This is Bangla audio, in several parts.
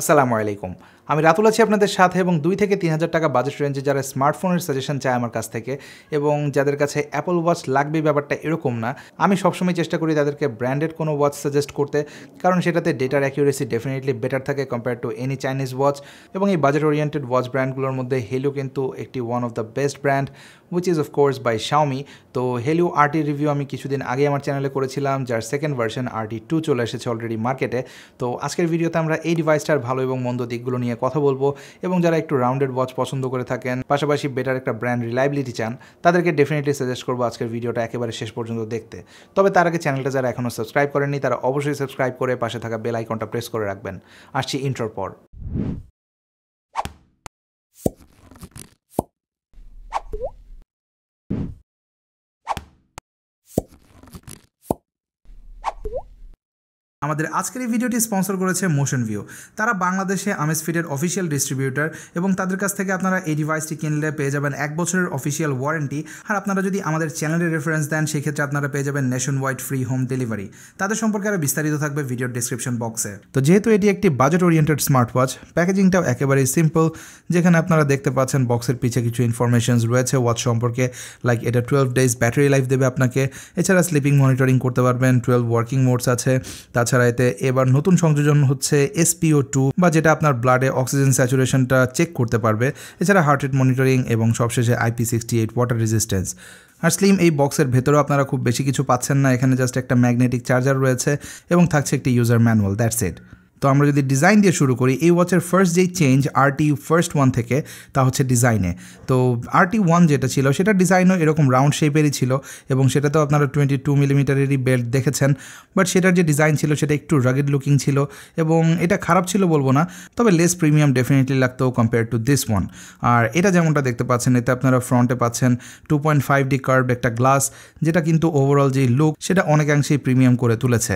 আসসালামু আলাইকুম আমি রাতুল আছি আপনাদের সাথে এবং দুই থেকে তিন হাজার টাকা বাজেট রেঞ্জে যারা স্মার্টফোনের সাজেশন চায় আমার কাছ থেকে এবং যাদের কাছে অ্যাপল ওয়াচ লাগবে ব্যাপারটা এরকম না আমি সবসময় চেষ্টা করি তাদেরকে ব্র্যান্ডেড কোনো ওয়াচ সাজেস্ট করতে কারণ সেটাতে ডেটার অ্যাকিউরেসি ডেফিনেটলি বেটার থাকে compare to any Chinese watch এবং এই বাজেট ওরিয়েন্টেড ওয়াচ ব্র্যান্ডগুলোর মধ্যে হেলিও কিন্তু একটি one of the best brand which is of course by Xiaomi তো হেলিও আরটি রিভিউ আমি কিছুদিন আগে আমার চ্যানেলে করেছিলাম যার সেকেন্ড ভার্সন আরটি টু চলে এসেছে অলরেডি মার্কেটে তো আজকের ভিডিওতে আমরা এই ডিভাইসটার ভালো এবং মন্দ দিকগুলো নিয়ে নিয়ে কথা বলবো এবং যারা একটু রাউন্ডেড ওয়াচ পছন্দ করে থাকেন পাশাপাশি বেটার একটা ব্র্যান্ড রিলাইবিলিটি চান তাদেরকে ডেফিনেটলি সাজেস্ট করবো আজকের ভিডিওটা একেবারে শেষ পর্যন্ত দেখতে তবে তার আগে চ্যানেলটা যারা এখনও সাবস্ক্রাইব করেননি তারা অবশ্যই সাবস্ক্রাইব করে পাশে থাকা বেল আইকনটা প্রেস করে রাখবেন আসছি ইন্টার পর আমাদের আজকের এই ভিডিওটি স্পন্সর করেছে মোশন ভিউ তারা বাংলাদেশে আমেজফিটের অফিসিয়াল ডিস্ট্রিবিউটার এবং তাদের কাছ থেকে আপনারা এই ডিভাইসটি কিনলে পেয়ে যাবেন এক বছরের অফিসিয়াল ওয়ারেন্টি আর আপনারা যদি আমাদের চ্যানেলের রেফারেন্স দেন সেক্ষেত্রে আপনারা পেয়ে যাবেন nationwide free home delivery তাদের সম্পর্কে আরও বিস্তারিত থাকবে ভিডিওর ডিসক্রিপশন বক্সে তো যেহেতু এটি একটি বাজেট ওরিয়েন্টেড স্মার্ট ওয়াচ প্যাকেজিংটাও একেবারেই সিম্পল যেখানে আপনারা দেখতে পাচ্ছেন বক্সের পিছে কিছু ইনফরমেশনস রয়েছে ওয়াচ সম্পর্কে লাইক এটা টুয়েলভ ডেজ ব্যাটারি লাইফ দেবে আপনাকে এছাড়া স্লিপিং মনিটরিং করতে পারবেন টুয়েলভ ওয়ার্কিং মোডস আছে তাছাড়া এছাড়াইতে এবার নতুন সংযোজন হচ্ছে এসপিও টু বা যেটা আপনার ব্লাডে অক্সিজেন স্যাচুরেশনটা চেক করতে পারবে এছাড়া হার্ট রেট মনিটরিং এবং সবশেষে IP sixty eight water resistance আর স্লিম এই বক্সের ভেতরেও আপনারা খুব বেশি কিছু পাচ্ছেন না এখানে জাস্ট একটা ম্যাগনেটিক চার্জার রয়েছে এবং থাকছে একটি ইউজার ম্যানুয়াল দ্যাটস ইট তো আমরা যদি ডিজাইন দিয়ে শুরু করি এই ওয়াচের ফার্স্ট যেই চেঞ্জ আরটি ফার্স্ট ওয়ান থেকে তা হচ্ছে ডিজাইনে তো আরটি ওয়ান যেটা ছিল সেটা ডিজাইনও এরকম রাউন্ড শেপেরই ছিল এবং সেটাতেও আপনারা টোয়েন্টি টু মিলিমিটারেরই বেল্ট দেখেছেন বাট সেটার যে ডিজাইন ছিল সেটা একটু রাগেড লুকিং ছিল এবং এটা খারাপ ছিল বলবো না তবে লেস প্রিমিয়াম ডেফিনেটলি লাগতো কম্পেয়ার টু দিস ওয়ান আর এটা যেমনটা দেখতে পাচ্ছেন এতে আপনারা ফ্রন্টে পাচ্ছেন two point five D curve একটা গ্লাস যেটা কিন্তু ওভারঅল যে লুক সেটা অনেকাংশেই প্রিমিয়াম করে তুলেছে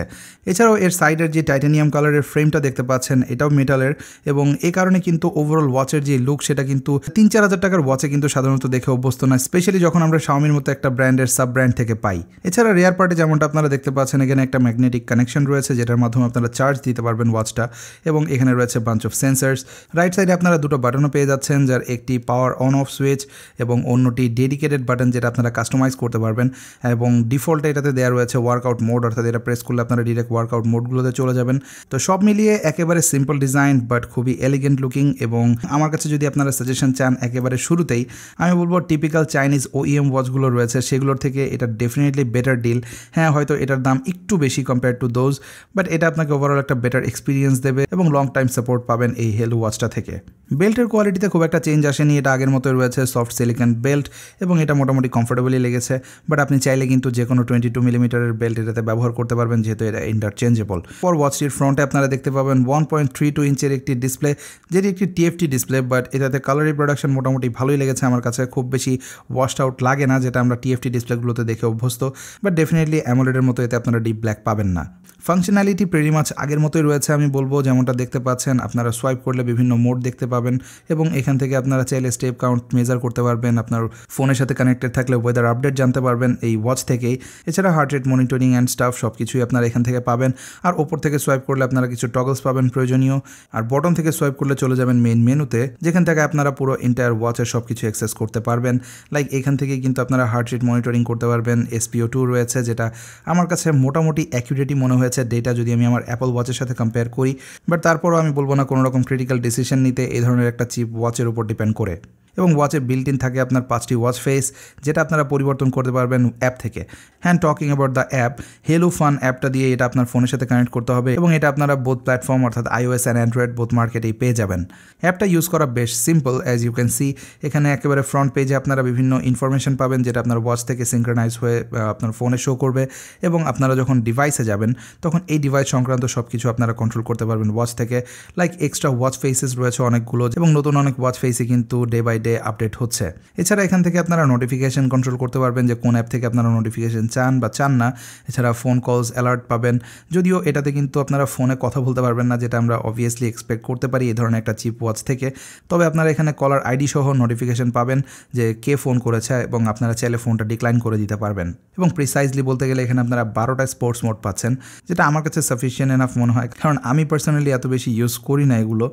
এছাড়াও এর সাইডের যে টাইটানিয়াম কালারের ফ্রেম ফ্রেমটা দেখতে পাচ্ছেন এটাও মেটালের এবং এ কারণে কিন্তু ওভারঅল ওয়াচের যে লুক সেটা কিন্তু তিন চার হাজার টাকার ওয়াচে কিন্তু সাধারণত দেখে অভ্যস্ত না স্পেশালি যখন আমরা শাওমির মতো একটা ব্র্যান্ডের সাব ব্র্যান্ড থেকে পাই এছাড়া রেয়ার পার্টে যেমনটা আপনারা দেখতে পাচ্ছেন এখানে একটা ম্যাগনেটিক কানেকশন রয়েছে যেটার মাধ্যমে আপনারা চার্জ দিতে পারবেন ওয়াচটা এবং এখানে রয়েছে বাঞ্চ অফ সেন্সার্স রাইট সাইডে আপনারা দুটো বাটনও পেয়ে যাচ্ছেন যার একটি পাওয়ার অন অফ সুইচ এবং অন্যটি ডেডিকেটেড বাটন যেটা আপনারা কাস্টমাইজ করতে পারবেন এবং ডিফল্ট এটাতে দেওয়া রয়েছে ওয়ার্কআউট মোড অর্থাৎ এটা প্রেস করলে আপনারা ডিরেক্ট ওয়ার্কআউট মোডগুলোতে চলে যাবেন তো সব মিলিয়ে মিলিয়ে একেবারে সিম্পল ডিজাইন বাট খুবই এলিগেন্ট লুকিং এবং আমার কাছে যদি আপনারা সাজেশন চান একেবারে শুরুতেই আমি বলবো টিপিক্যাল চাইনিজ ওইএম ওয়াচগুলো রয়েছে সেগুলোর থেকে এটা ডেফিনেটলি বেটার ডিল হ্যাঁ হয়তো এটার দাম একটু বেশি কম্পেয়ার টু দোজ বাট এটা আপনাকে ওভারঅল একটা বেটার এক্সপিরিয়েন্স দেবে এবং লং টাইম সাপোর্ট পাবেন এই হেল ওয়াচটা থেকে বেল্টের কোয়ালিটিতে খুব একটা চেঞ্জ আসেনি এটা আগের মতোই রয়েছে সফট সিলিকন বেল্ট এবং এটা মোটামুটি কমফোর্টেবলই লেগেছে বাট আপনি চাইলে কিন্তু যে কোনো টোয়েন্টি টু মিলিমিটারের বেল্ট এটাতে ব্যবহার করতে পারবেন যেহেতু এটা ইন্টারচেঞ্জেবল পর ওয়াচটির ফ্রন্টে আপনারা দেখতে পাবেন ওয়ান পয়েন্ট থ্রি টু ইঞ্চের একটি ডিসপ্লে যেটি একটি টিএফটি ডিসপ্লে বাট এটাতে কালারি প্রোডাকশন মোটামুটি ভালোই লেগেছে আমার কাছে খুব বেশি ওয়াশ আউট লাগে না যেটা আমরা টিএফটি ডিসপ্লেগুলোতে দেখে অভ্যস্ত বাট ডেফিনেটলি অ্যামোলেডের মতো এতে আপনারা ডিপ ব্ল্যাক পাবেন না ফাংশনালিটি প্রেরি মাছ আগের মতোই রয়েছে আমি বলবো যেমনটা দেখতে পাচ্ছেন আপনারা সোয়াইপ করলে বিভিন্ন মোড দেখতে পাবেন এবং এখান থেকে আপনারা চাইলে স্টেপ কাউন্ট মেজার করতে পারবেন আপনার ফোনের সাথে কানেক্টেড থাকলে ওয়েদার আপডেট জানতে পারবেন এই ওয়াচ থেকেই এছাড়া heart rate monitoring and stuff সব কিছুই আপনারা এখান থেকে পাবেন আর ওপর থেকে সোয়াইপ করলে আপনারা কিছু টপ টগলস পাবেন প্রয়োজনীয় আর বটন থেকে সোয়াইপ করলে চলে যাবেন মেন মেনুতে যেখান থেকে আপনারা পুরো এন্টায়ার ওয়াচের সব কিছু অ্যাক্সেস করতে পারবেন লাইক এখান থেকে কিন্তু আপনারা হার্ট রেট মনিটরিং করতে পারবেন এসপিও টু রয়েছে যেটা আমার কাছে মোটামুটি অ্যাকিউরেটই মনে হয়েছে ডেটা যদি আমি আমার অ্যাপল ওয়াচের সাথে কম্পেয়ার করি বাট তারপরও আমি বলবো না কোনো রকম ক্রিটিক্যাল ডিসিশন নিতে এই ধরনের একটা চিপ ওয়াচের উপর ডিপেন্ড করে এবং ওয়াচে বিল্ট ইন থাকে আপনার পাঁচটি ওয়াচ ফেস যেটা আপনারা পরিবর্তন করতে পারবেন অ্যাপ থেকে hand talking about the app Haylou fun অ্যাপটা দিয়ে এটা আপনার ফোনের সাথে কানেক্ট করতে হবে এবং এটা আপনারা বোথ প্ল্যাটফর্ম অর্থাৎ আইওএস অ্যান্ড অ্যান্ড্রয়েড বোথ মার্কেটেই পেয়ে যাবেন অ্যাপটা ইউজ করা বেশ simple as you can see এখানে একেবারে ফ্রন্ট পেজে আপনারা বিভিন্ন ইনফরমেশন পাবেন যেটা আপনার ওয়াচ থেকে সিঙ্ক্রোনাইজ হয়ে আপনার ফোনে শো করবে এবং আপনারা যখন ডিভাইসে যাবেন তখন এই ডিভাইস সংক্রান্ত সব কিছু আপনারা কন্ট্রোল করতে পারবেন ওয়াচ থেকে লাইক এক্সট্রা ওয়াচ ফেসেস রয়েছে অনেকগুলো এবং নতুন অনেক ওয়াচ ফেসই কিন্তু ডে বাই ডে আপডেট হচ্ছে এছাড়া এখান থেকে আপনারা নোটিফিকেশন কন্ট্রোল করতে পারবেন যে কোন অ্যাপ থেকে আপনারা নোটিফিকেশন চান বা চান না এছাড়া ফোন কলস অ্যালার্ট পাবেন যদিও এটাতে কিন্তু আপনারা ফোনে কথা বলতে পারবেন না যেটা আমরা অবভিয়াসলি এক্সপেক্ট করতে পারি এই ধরনের একটা চিপ ওয়াচ থেকে তবে আপনারা এখানে কলার আইডি সহ নোটিফিকেশন পাবেন যে কে ফোন করেছে এবং আপনারা চাইলে ফোনটা ডিক্লাইন করে দিতে পারবেন এবং প্রিসাইজলি বলতে গেলে এখানে আপনারা বারোটা স্পোর্টস মোড পাচ্ছেন যেটা আমার কাছে সাফিসিয়েন্ট এনাফ মনে হয় কারণ আমি পার্সোনালি এত বেশি ইউজ করি না এগুলো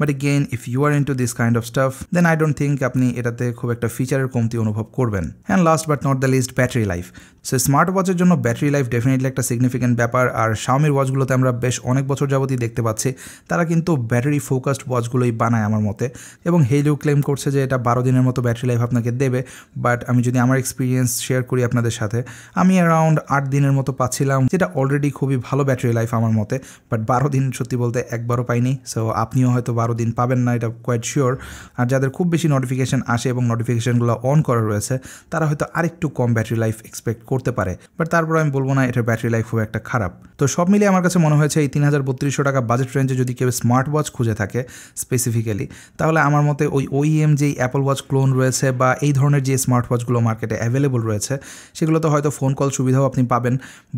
but gain if you are into this kind of stuff then I don't think think আপনি এটাতে খুব একটা ফিচারের কমতি অনুভব করবেন and last but not the least battery life so smart ওয়াচের জন্য ব্যাটারি লাইফ ডেফিনেটলি একটা সিগনিফিক্যান্ট ব্যাপার আর শাওমির ওয়াচগুলোতে আমরা বেশ অনেক বছর যাবতই দেখতে পাচ্ছি তারা কিন্তু ব্যাটারি ফোকাসড ওয়াচগুলোই বানায় আমার মতে এবং হেলিও ক্লেম করছে যে এটা বারো দিনের মতো ব্যাটারি লাইফ আপনাকে দেবে বাট আমি যদি আমার এক্সপিরিয়েন্স শেয়ার করি আপনাদের সাথে আমি অ্যারাউন্ড আট দিনের মতো পাচ্ছিলাম যেটা অলরেডি খুবই ভালো ব্যাটারি লাইফ আমার মতে বাট বারো দিন সত্যি বলতে একবারও পাইনি সো আপনিও হয়তো বারো দিন পাবেন না এটা কোয়াইট শিওর আর যাদের খুব বেশি নোটিফিকেশন নোটিফিকেশান আসে এবং নোটিফিকেশানগুলো অন করা রয়েছে তারা হয়তো আরেকটু কম ব্যাটারি লাইফ এক্সপেক্ট করতে পারে বাট তারপর আমি বলবো না এটার ব্যাটারি লাইফ খুব একটা খারাপ তো সব মিলিয়ে আমার কাছে মনে হয়েছে এই তিন হাজার বত্রিশশো টাকা বাজেট রেঞ্জে যদি কেউ স্মার্ট ওয়াচ খুঁজে থাকে স্পেসিফিক্যালি তাহলে আমার মতে ওই ওইএম e যেই অ্যাপল ওয়াচ ক্লোন রয়েছে বা এই ধরনের যে স্মার্ট ওয়াচগুলো মার্কেটে অ্যাভেলেবল রয়েছে সেগুলোতে হয়তো ফোন কল সুবিধাও আপনি পাবেন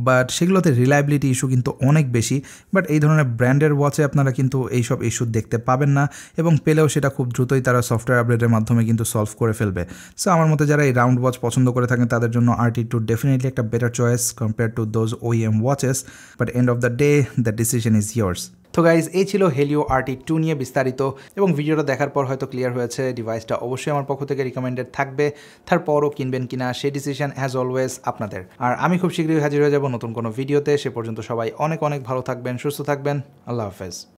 বাট সেগুলোতে রিলায়েবিলিটি ইস্যু কিন্তু অনেক বেশি বাট এই ধরনের ব্র্যান্ডের ওয়াচে আপনারা কিন্তু এইসব ইস্যু দেখতে পাবেন না এবং পেলেও সেটা খুব দ্রুতই তারা সফটওয়্যার আপডেটের মাধ্যমে কিন্তু সলভ করে ফেলবে সো আমার মতে যারা এই রাউন্ড ওয়াচ পছন্দ করে থাকেন তাদের জন্য আর টি টু ডেফিনেটলি একটা better choice compare to those OEM watches but end of the day the decision is yours তো গাইজ এই ছিল হেলিও আরটি টু নিয়ে বিস্তারিত এবং ভিডিওটা দেখার পর হয়তো ক্লিয়ার হয়েছে ডিভাইসটা অবশ্যই আমার পক্ষ থেকে রিকমেন্ডেড থাকবে তারপরও কিনবেন কিনা সেই ডিসিশন অ্যাজ অলওয়েজ আপনাদের আর আমি খুব শীঘ্রই হাজির হয়ে যাব নতুন কোনো ভিডিওতে সে পর্যন্ত সবাই অনেক অনেক ভালো থাকবেন সুস্থ থাকবেন আল্লাহ হাফেজ